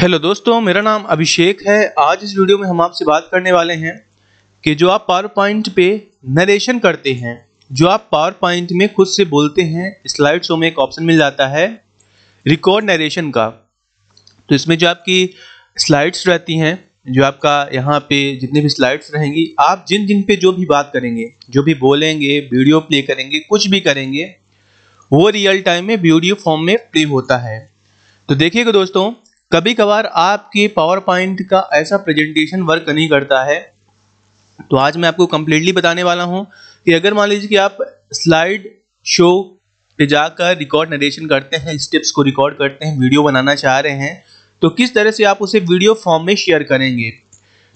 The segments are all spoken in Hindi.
हेलो दोस्तों मेरा नाम अभिषेक है आज इस वीडियो में हम आपसे बात करने वाले हैं कि जो आप पावर पॉइंट पे नरेशन करते हैं जो आप पावर पॉइंट में खुद से बोलते हैं स्लाइड शो में एक ऑप्शन मिल जाता है रिकॉर्ड नरेशन का तो इसमें जो आपकी स्लाइड्स रहती हैं जो आपका यहाँ पे जितनी भी स्लाइड्स रहेंगी आप जिन जिन पे जो भी बात करेंगे जो भी बोलेंगे वीडियो प्ले करेंगे कुछ भी करेंगे वो रियल टाइम में वीडियो फॉर्म में प्ले होता है तो देखिएगा दोस्तों कभी कभार आपके पावर पॉइंट का ऐसा प्रेजेंटेशन वर्क नहीं करता है तो आज मैं आपको कंप्लीटली बताने वाला हूँ कि अगर मान लीजिए कि आप स्लाइड शो पे जाकर रिकॉर्ड नरेशन करते हैं स्टेप्स को रिकॉर्ड करते हैं वीडियो बनाना चाह रहे हैं तो किस तरह से आप उसे वीडियो फॉर्म में शेयर करेंगे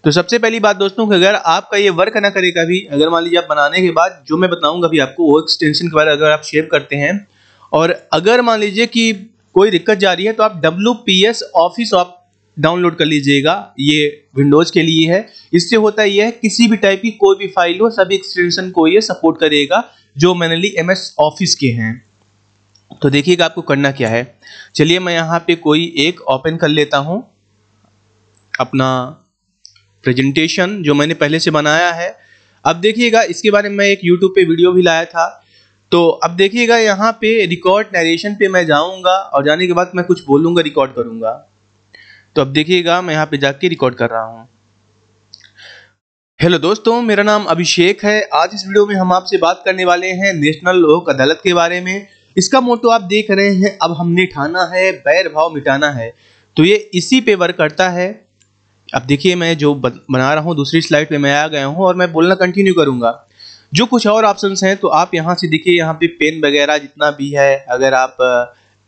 तो सबसे पहली बात दोस्तों कि अगर आपका ये वर्क ना करेगा भी अगर मान लीजिए आप बनाने के बाद जो मैं बताऊंगा भी आपको वो एक्सटेंशन के बाद अगर आप शेयर करते हैं और अगर मान लीजिए कि कोई दिक्कत जा रही है तो आप W P S office of download कर लीजिएगा ये विंडोज़ के लिए है इससे होता यह है किसी भी टाइप की कोई भी फाइल हो सभी एक्सटेंशन को ये सपोर्ट करेगा जो मैनली एम एस ऑफिस के हैं तो देखिएगा आपको करना क्या है चलिए मैं यहाँ पे कोई एक ओपन कर लेता हूँ अपना प्रेजेंटेशन जो मैंने पहले से बनाया है अब देखिएगा इसके बारे में मैं एक यूट्यूब पे वीडियो भी लाया था तो अब देखिएगा यहाँ पे रिकॉर्ड नरेशन पे मैं जाऊँगा और जाने के बाद मैं कुछ बोलूँगा रिकॉर्ड करूँगा तो अब देखिएगा मैं यहाँ पे जाके रिकॉर्ड कर रहा हूँ हेलो दोस्तों मेरा नाम अभिषेक है आज इस वीडियो में हम आपसे बात करने वाले हैं नेशनल लोक अदालत के बारे में इसका मोटो आप देख रहे हैं अब हमने ठाना है बैर भाव मिटाना है तो ये इसी पे वर्क करता है अब देखिए मैं जो बना रहा हूँ दूसरी स्लाइड पे मैं आ गया हूँ और मैं बोलना कंटिन्यू करूँगा जो कुछ और ऑप्शंस हैं तो आप यहाँ से देखिए यहाँ पे पेन वगैरह जितना भी है अगर आप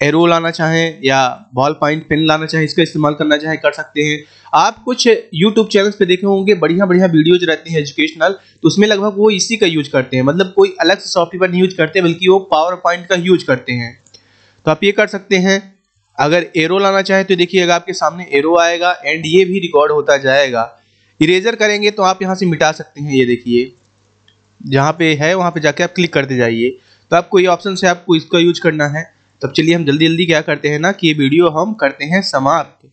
एरो लाना चाहें या बॉल पॉइंट पेन लाना चाहें इसका इस्तेमाल करना चाहें कर सकते हैं आप कुछ यूट्यूब चैनल्स पे देखे होंगे बढ़िया बढ़िया वीडियोज रहते हैं एजुकेशनल तो उसमें लगभग वो इसी का यूज करते हैं मतलब कोई अलग से सॉफ्टवेयर नहीं यूज करते बल्कि वो पावर पॉइंट का यूज करते हैं तो आप ये कर सकते हैं अगर एरो लाना चाहें तो देखिएगा आपके सामने एरो आएगा एंड ये भी रिकॉर्ड होता जाएगा इरेजर करेंगे तो आप यहाँ से मिटा सकते हैं ये देखिए जहाँ पे है वहाँ पे जाके आप क्लिक करते जाइए तो आपको ये ऑप्शन से आपको इसका यूज करना है तब तो चलिए हम जल्दी जल्दी क्या करते हैं ना कि ये वीडियो हम करते हैं समाप्त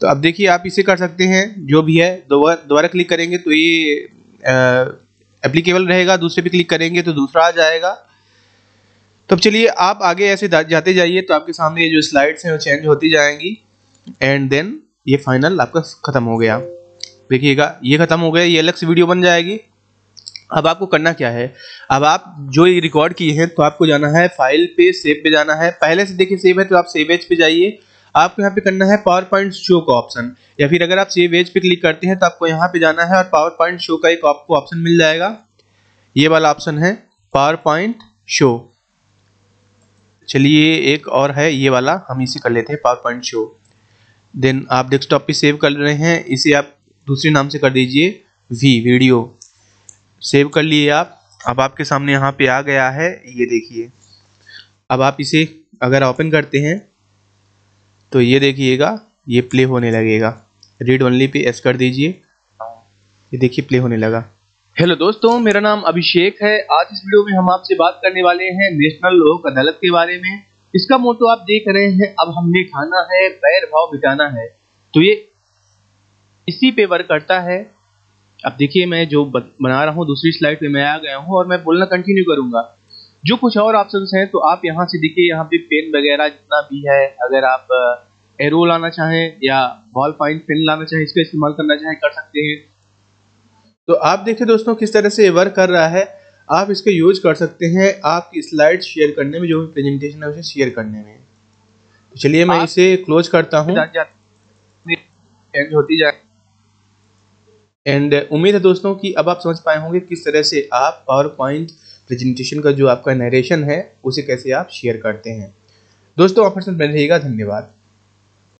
तो अब देखिए आप इसे कर सकते हैं जो भी है दोबारा क्लिक करेंगे तो ये एप्लीकेबल रहेगा दूसरे पे क्लिक करेंगे तो दूसरा आ जाएगा तो चलिए आप आगे ऐसे जाते जाइए तो आपके सामने ये जो स्लाइड्स हैं वो चेंज होती जाएंगी एंड देन ये फाइनल आपका ख़त्म हो गया देखिएगा ये ख़त्म हो गया ये अलग से वीडियो बन जाएगी अब आपको करना क्या है अब आप जो ये रिकॉर्ड किए हैं तो आपको जाना है फाइल पे सेव पे जाना है पहले से देखिए सेव है तो आप सेव एज पे जाइए आपको यहाँ पे करना है पावर पॉइंट शो का ऑप्शन या फिर अगर आप सेव एज पे क्लिक करते हैं तो आपको यहाँ पे जाना है और पावर पॉइंट शो का एक आपको ऑप्शन मिल जाएगा ये वाला ऑप्शन है पावर पॉइंट शो चलिए एक और है ये वाला हम इसे कर लेते हैं पावर पॉइंट शो देन आप डेस्कटॉप पे सेव कर रहे हैं इसे आप दूसरे नाम से कर दीजिए वी वीडियो सेव कर लिए आप अब आपके सामने यहाँ पे आ गया है ये देखिए अब आप इसे अगर ओपन करते हैं तो ये देखिएगा ये प्ले होने लगेगा रीड ओनली पे एस कर दीजिए ये देखिए प्ले होने लगा हेलो दोस्तों मेरा नाम अभिषेक है आज इस वीडियो में हम आपसे बात करने वाले हैं नेशनल लोक अदालत के बारे में इसका मोटो आप देख रहे हैं अब हमने खाना है पैर भाव बिटाना है तो ये इसी पे वर्क करता है अब देखिए मैं जो बना रहा हूँ दूसरी स्लाइड पे मैं आ गया हूँ और मैं बोलना कंटिन्यू करूंगा जो कुछ और ऑप्शन हैं तो आप यहाँ से देखिए यहाँ पे पेन वगैरह जितना भी है अगर आप एरो लाना चाहें या बॉल पॉइंट पेन लाना चाहें इसका इस्तेमाल करना चाहें कर सकते हैं तो आप देखिए दोस्तों किस तरह से ये वर्क कर रहा है आप इसका यूज कर सकते हैं आपकी स्लाइड शेयर करने में जो भी प्रेजेंटेशन है उसे शेयर करने में तो चलिए मैं इसे क्लोज करता हूँ चेंज होती जाए एंड uh, उम्मीद है दोस्तों कि अब आप समझ पाए होंगे किस तरह से आप पावर पॉइंट प्रेजेंटेशन का जो आपका नरेशन है उसे कैसे आप शेयर करते हैं दोस्तों आप हर समय रहिएगा धन्यवाद